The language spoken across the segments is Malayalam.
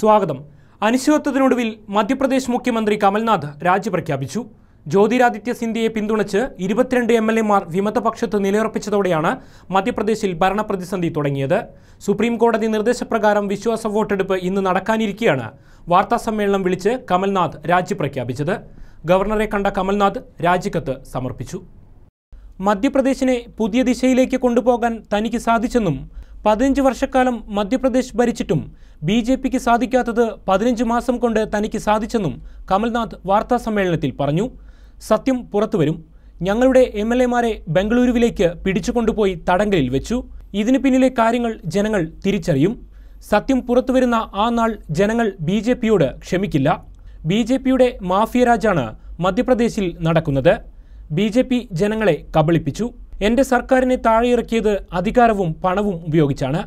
സ്വാഗതം അനിശ്ചിതത്വത്തിനൊടുവിൽ മധ്യപ്രദേശ് മുഖ്യമന്ത്രി കമൽനാഥ് രാജി പ്രഖ്യാപിച്ചു ജ്യോതിരാദിത്യ സിന്ധ്യയെ പിന്തുണച്ച് ഇരുപത്തിരണ്ട് എം എൽ മാർ വിമതപക്ഷത്ത് നിലയുറപ്പിച്ചതോടെയാണ് മധ്യപ്രദേശിൽ ഭരണപ്രതിസന്ധി തുടങ്ങിയത് സുപ്രീം കോടതി നിർദ്ദേശപ്രകാരം വിശ്വാസ വോട്ടെടുപ്പ് ഇന്ന് നടക്കാനിരിക്കെയാണ് വാർത്താസമ്മേളനം വിളിച്ച് കമൽനാഥ് രാജി പ്രഖ്യാപിച്ചത് ഗവർണറെ കണ്ട കമൽനാഥ് രാജിക്കത്ത് സമർപ്പിച്ചു മധ്യപ്രദേശിനെ പുതിയ ദിശയിലേക്ക് കൊണ്ടുപോകാൻ തനിക്ക് സാധിച്ചെന്നും പതിനഞ്ച് വർഷക്കാലം മധ്യപ്രദേശ് ഭരിച്ചിട്ടും ബി ജെ പിക്ക് സാധിക്കാത്തത് പതിനഞ്ച് മാസം കൊണ്ട് തനിക്ക് സാധിച്ചെന്നും കമൽനാഥ് വാർത്താ സമ്മേളനത്തിൽ പറഞ്ഞു സത്യം പുറത്തുവരും ഞങ്ങളുടെ എം എൽ എമാരെ ബംഗളൂരുവിലേക്ക് പിടിച്ചുകൊണ്ടുപോയി തടങ്കലിൽ വെച്ചു ഇതിനു പിന്നിലെ കാര്യങ്ങൾ ജനങ്ങൾ തിരിച്ചറിയും സത്യം പുറത്തുവരുന്ന ആ നാൾ ജനങ്ങൾ ബി ജെ പിയോട് ക്ഷമിക്കില്ല ബി ജെ പിയുടെ മാഫിയ രാജാണ് മധ്യപ്രദേശിൽ നടക്കുന്നത് ബി ജെ പി ജനങ്ങളെ കബളിപ്പിച്ചു എൻ്റെ സർക്കാരിനെ താഴെയിറക്കിയത് അധികാരവും പണവും ഉപയോഗിച്ചാണ്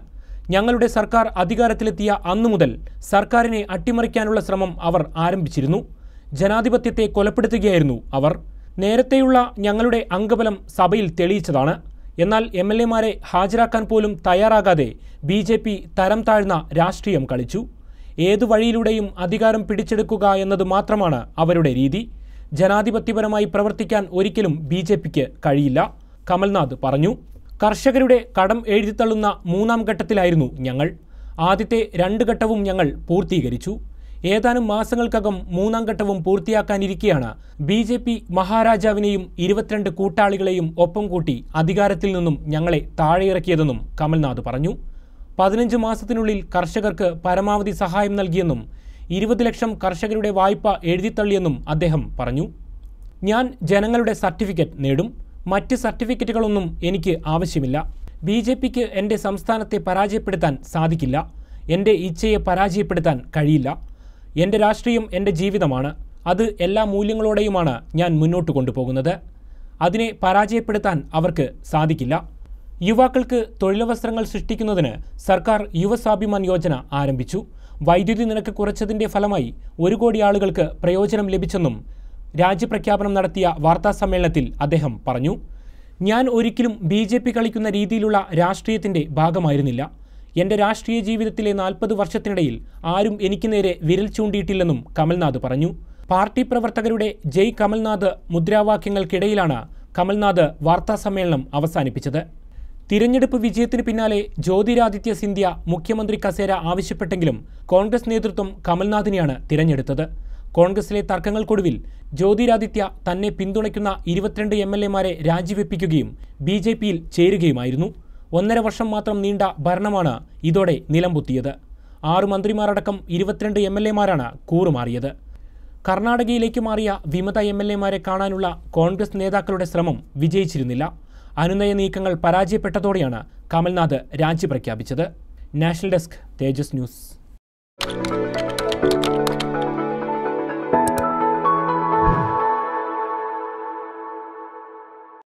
ഞങ്ങളുടെ സർക്കാർ അധികാരത്തിലെത്തിയ അന്നു മുതൽ സർക്കാരിനെ അട്ടിമറിക്കാനുള്ള ശ്രമം അവർ ആരംഭിച്ചിരുന്നു ജനാധിപത്യത്തെ കൊലപ്പെടുത്തുകയായിരുന്നു അവർ നേരത്തെയുള്ള ഞങ്ങളുടെ അംഗബലം സഭയിൽ തെളിയിച്ചതാണ് എന്നാൽ എം എൽ എമാരെ ഹാജരാക്കാൻ പോലും തയ്യാറാകാതെ ബി ജെ പി തരം താഴ്ന്ന രാഷ്ട്രീയം കളിച്ചു ഏതു വഴിയിലൂടെയും അധികാരം പിടിച്ചെടുക്കുക എന്നത് മാത്രമാണ് അവരുടെ രീതി ജനാധിപത്യപരമായി പ്രവർത്തിക്കാൻ ഒരിക്കലും ബി കഴിയില്ല കമൽനാഥ് പറഞ്ഞു കർഷകരുടെ കടം എഴുതിത്തള്ളുന്ന മൂന്നാം ഘട്ടത്തിലായിരുന്നു ഞങ്ങൾ ആദ്യത്തെ രണ്ട് ഘട്ടവും ഞങ്ങൾ പൂർത്തീകരിച്ചു ഏതാനും മാസങ്ങൾക്കകം മൂന്നാം ഘട്ടവും പൂർത്തിയാക്കാനിരിക്കെയാണ് ബി ജെ പി മഹാരാജാവിനെയും ഇരുപത്തിരണ്ട് കൂട്ടാളികളെയും ഒപ്പം കൂട്ടി അധികാരത്തിൽ നിന്നും ഞങ്ങളെ താഴെയിറക്കിയതെന്നും കമൽനാഥ് പറഞ്ഞു പതിനഞ്ച് മാസത്തിനുള്ളിൽ കർഷകർക്ക് പരമാവധി സഹായം നൽകിയെന്നും ഇരുപത് ലക്ഷം കർഷകരുടെ വായ്പ എഴുതിത്തള്ളിയെന്നും അദ്ദേഹം പറഞ്ഞു ഞാൻ ജനങ്ങളുടെ സർട്ടിഫിക്കറ്റ് നേടും മറ്റ് സർട്ടിഫിക്കറ്റുകളൊന്നും എനിക്ക് ആവശ്യമില്ല ബി ജെ പിക്ക് എൻ്റെ സംസ്ഥാനത്തെ പരാജയപ്പെടുത്താൻ സാധിക്കില്ല എൻ്റെ ഇച്ഛയെ പരാജയപ്പെടുത്താൻ കഴിയില്ല എൻ്റെ രാഷ്ട്രീയം എൻ്റെ ജീവിതമാണ് അത് എല്ലാ മൂല്യങ്ങളോടെയുമാണ് ഞാൻ മുന്നോട്ട് കൊണ്ടുപോകുന്നത് അതിനെ പരാജയപ്പെടുത്താൻ അവർക്ക് സാധിക്കില്ല യുവാക്കൾക്ക് തൊഴിലവസരങ്ങൾ സൃഷ്ടിക്കുന്നതിന് സർക്കാർ യുവസ്വാഭിമാൻ യോജന ആരംഭിച്ചു വൈദ്യുതി നിരക്ക് കുറച്ചതിൻ്റെ ഫലമായി ഒരു കോടി ആളുകൾക്ക് പ്രയോജനം ലഭിച്ചെന്നും രാജ്യപ്രഖ്യാപനം നടത്തിയ വാർത്താ സമ്മേളനത്തിൽ അദ്ദേഹം പറഞ്ഞു ഞാൻ ഒരിക്കലും ബി ജെ പി കളിക്കുന്ന രീതിയിലുള്ള രാഷ്ട്രീയത്തിൻ്റെ ഭാഗമായിരുന്നില്ല എൻ്റെ രാഷ്ട്രീയ ജീവിതത്തിലെ നാൽപ്പത് വർഷത്തിനിടയിൽ ആരും എനിക്ക് നേരെ വിരൽ ചൂണ്ടിയിട്ടില്ലെന്നും കമൽനാഥ് പറഞ്ഞു പാർട്ടി പ്രവർത്തകരുടെ ജയ് കമൽനാഥ് മുദ്രാവാക്യങ്ങൾക്കിടയിലാണ് കമൽനാഥ് വാർത്താ സമ്മേളനം അവസാനിപ്പിച്ചത് തിരഞ്ഞെടുപ്പ് വിജയത്തിന് പിന്നാലെ ജ്യോതിരാദിത്യ സിന്ധ്യ മുഖ്യമന്ത്രി കസേര ആവശ്യപ്പെട്ടെങ്കിലും കോൺഗ്രസ് നേതൃത്വം കമൽനാഥിനെയാണ് തിരഞ്ഞെടുത്തത് കോൺഗ്രസിലെ തർക്കങ്ങൾക്കൊടുവിൽ ജ്യോതിരാദിത്യ തന്നെ പിന്തുണയ്ക്കുന്ന ഇരുപത്തിരണ്ട് എം എൽ എമാരെ രാജിവെപ്പിക്കുകയും ബി ജെ പിയിൽ ചേരുകയുമായിരുന്നു ഒന്നര വർഷം മാത്രം നീണ്ട ഭരണമാണ് ഇതോടെ നിലംപൊത്തിയത് ആറു മന്ത്രിമാരടക്കം ഇരുപത്തിരണ്ട് എം എൽ എമാരാണ് കൂറുമാറിയത് കർണാടകയിലേക്ക് മാറിയ വിമത എം എൽ എമാരെ കാണാനുള്ള കോൺഗ്രസ് നേതാക്കളുടെ ശ്രമം വിജയിച്ചിരുന്നില്ല അനുനയ നീക്കങ്ങൾ പരാജയപ്പെട്ടതോടെയാണ് കമൽനാഥ് രാജി പ്രഖ്യാപിച്ചത് നാഷണൽ ഡെസ്ക് തേജസ് ന്യൂസ്